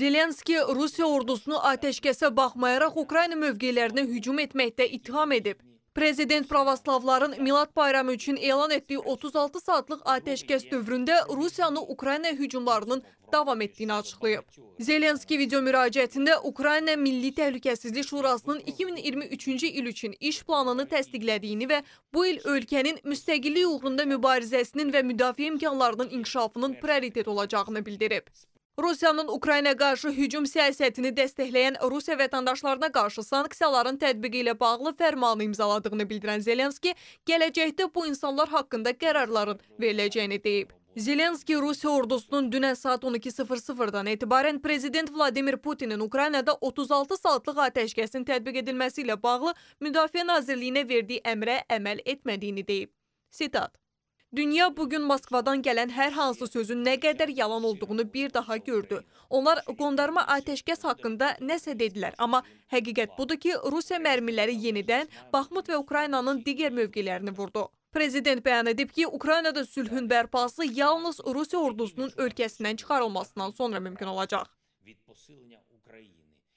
Zelenski Rusiya ordusunu atəşkəsə baxmayaraq Ukrayna mövqelərinə hücum etməkdə ittiham edib. Prezident pravoslavların Milad bayramı üçün elan etdiyi 36 saatlıq atəşkəs dövründə Rusiyanı Ukrayna hücumlarının davam etdiyini açıqlayıb. Zelenski video müraciətində Ukrayna Milli Təhlükəsizlik Şurasının 2023-cü il üçün iş planını təsdiqlədiyini və bu il ölkənin müstəqillik uğrunda mübarizəsinin və müdafiə imkanlarının inkişafının prioritet olacağını bildirib. Rusiyanın Ukrayna qarşı hücum siyasətini dəstəkləyən Rusiya vətəndaşlarına qarşı sanksiyaların tətbiqi ilə bağlı fərmanı imzaladığını bildirən Zelenski gələcəkdə bu insanlar haqqında qərarların veriləcəyini deyib. Zelenski Rusiya ordusunun dünən saat 12.00-dan etibarən Prezident Vladimir Putinin Ukraynada 36 saatlıq atəşkəsin tətbiq edilməsi ilə bağlı Müdafiə Nazirliyinə verdiyi əmrə əməl etmədiyini deyib. Sitat. Dünya bugün Moskvadan gələn hər hansı sözün nə qədər yalan olduğunu bir daha gördü. Onlar qondarma atəşkəs haqqında nəsə dedilər, amma həqiqət budur ki, Rusiya mərmiləri yenidən Baxmut və Ukraynanın digər mövqelərini vurdu. Prezident bəyan edib ki, Ukraynada sülhün bərpası yalnız Rusiya ordusunun ölkəsindən çıxarılmasından sonra mümkün olacaq.